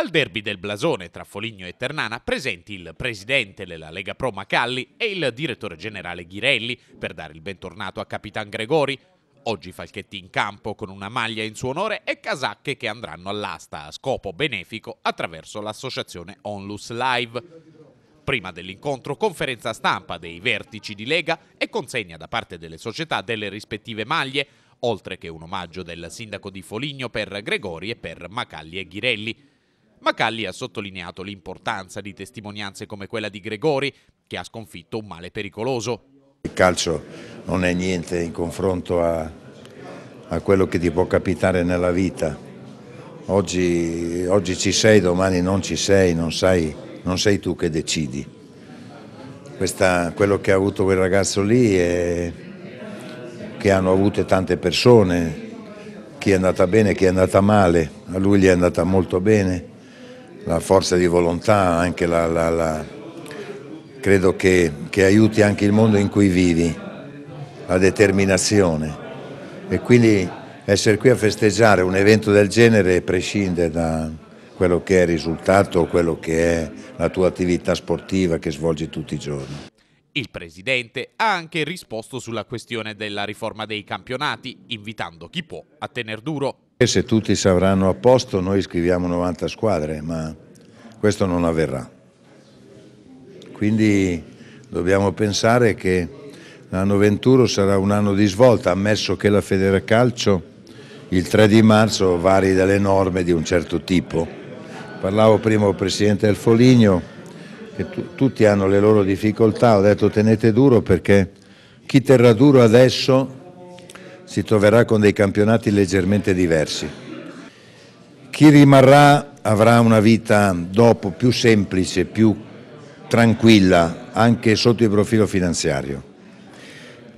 Al derby del Blasone tra Foligno e Ternana presenti il presidente della Lega Pro Macalli e il direttore generale Ghirelli per dare il bentornato a Capitan Gregori. Oggi Falchetti in campo con una maglia in suo onore e casacche che andranno all'asta a scopo benefico attraverso l'associazione Onlus Live prima dell'incontro conferenza stampa dei vertici di Lega e consegna da parte delle società delle rispettive maglie, oltre che un omaggio del sindaco di Foligno per Gregori e per Macalli e Ghirelli. Macalli ha sottolineato l'importanza di testimonianze come quella di Gregori, che ha sconfitto un male pericoloso. Il calcio non è niente in confronto a, a quello che ti può capitare nella vita. Oggi, oggi ci sei, domani non ci sei, non, sai, non sei tu che decidi. Questa, quello che ha avuto quel ragazzo lì è che hanno avuto tante persone, chi è andata bene, chi è andata male, a lui gli è andata molto bene la forza di volontà, anche la, la, la, credo che, che aiuti anche il mondo in cui vivi, la determinazione. E quindi essere qui a festeggiare un evento del genere prescinde da quello che è il risultato quello che è la tua attività sportiva che svolgi tutti i giorni. Il presidente ha anche risposto sulla questione della riforma dei campionati, invitando chi può a tener duro. E se tutti saranno a posto noi scriviamo 90 squadre, ma questo non avverrà. Quindi dobbiamo pensare che l'anno 21 sarà un anno di svolta, ammesso che la Federcalcio il 3 di marzo vari delle norme di un certo tipo. Parlavo prima con Presidente del Foligno, tutti hanno le loro difficoltà, ho detto tenete duro perché chi terrà duro adesso si troverà con dei campionati leggermente diversi. Chi rimarrà avrà una vita dopo più semplice, più tranquilla, anche sotto il profilo finanziario.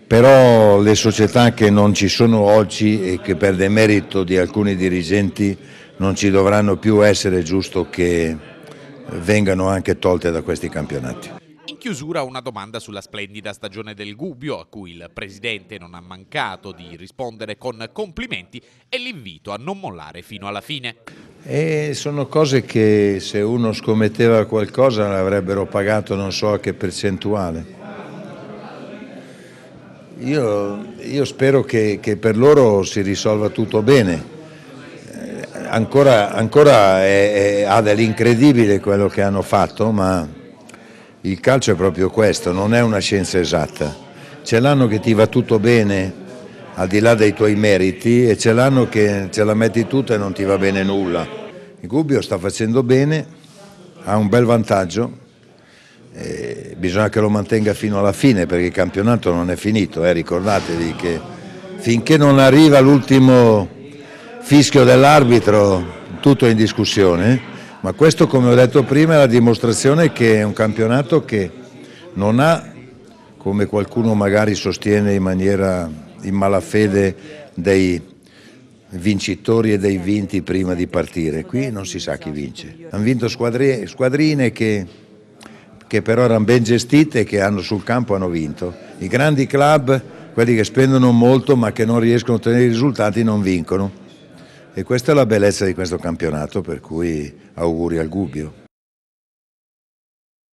Però le società che non ci sono oggi e che per demerito di alcuni dirigenti non ci dovranno più essere giusto che vengano anche tolte da questi campionati. In chiusura una domanda sulla splendida stagione del Gubbio, a cui il presidente non ha mancato di rispondere con complimenti e l'invito a non mollare fino alla fine. E sono cose che se uno scommetteva qualcosa l'avrebbero pagato non so a che percentuale. Io, io spero che, che per loro si risolva tutto bene ancora, ancora è, è, ha dell'incredibile quello che hanno fatto, ma il calcio è proprio questo, non è una scienza esatta. C'è l'anno che ti va tutto bene, al di là dei tuoi meriti, e c'è l'anno che ce la metti tutta e non ti va bene nulla. Il Gubbio sta facendo bene, ha un bel vantaggio, bisogna che lo mantenga fino alla fine perché il campionato non è finito, eh? ricordatevi che finché non arriva l'ultimo fischio dell'arbitro, tutto in discussione, ma questo come ho detto prima è la dimostrazione che è un campionato che non ha, come qualcuno magari sostiene in maniera in malafede, dei vincitori e dei vinti prima di partire. Qui non si sa chi vince. Hanno vinto squadri, squadrine che, che però erano ben gestite e che hanno, sul campo hanno vinto. I grandi club, quelli che spendono molto ma che non riescono a ottenere i risultati, non vincono. E questa è la bellezza di questo campionato, per cui auguri al Gubbio.